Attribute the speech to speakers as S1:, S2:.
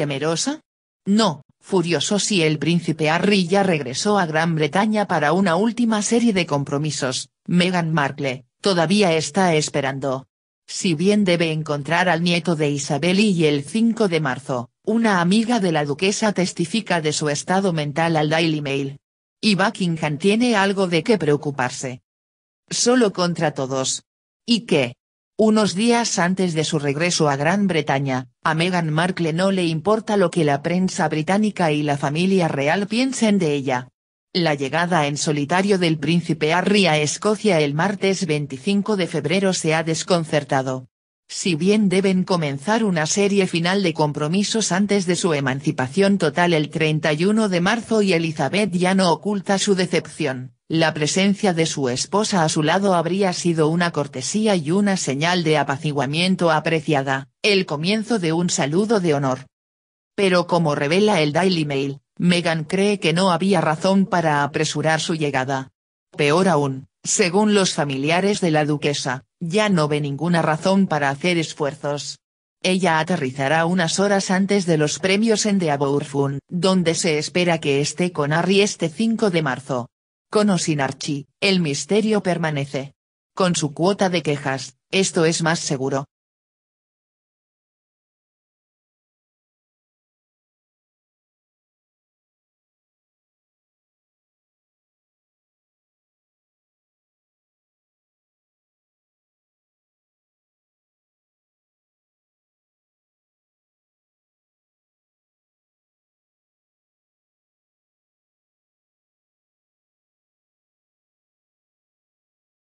S1: temerosa? No, furioso si el príncipe Harry ya regresó a Gran Bretaña para una última serie de compromisos, Meghan Markle, todavía está esperando. Si bien debe encontrar al nieto de Isabel y el 5 de marzo, una amiga de la duquesa testifica de su estado mental al Daily Mail. Y Buckingham tiene algo de qué preocuparse. Solo contra todos. ¿Y qué? Unos días antes de su regreso a Gran Bretaña, a Meghan Markle no le importa lo que la prensa británica y la familia real piensen de ella. La llegada en solitario del príncipe Harry a Escocia el martes 25 de febrero se ha desconcertado. Si bien deben comenzar una serie final de compromisos antes de su emancipación total el 31 de marzo y Elizabeth ya no oculta su decepción. La presencia de su esposa a su lado habría sido una cortesía y una señal de apaciguamiento apreciada, el comienzo de un saludo de honor. Pero como revela el Daily Mail, Meghan cree que no había razón para apresurar su llegada. Peor aún, según los familiares de la duquesa, ya no ve ninguna razón para hacer esfuerzos. Ella aterrizará unas horas antes de los premios en Abourfun, donde se espera que esté con Harry este 5 de marzo. Con o sin Archie, el misterio permanece. Con su cuota de quejas, esto es más seguro,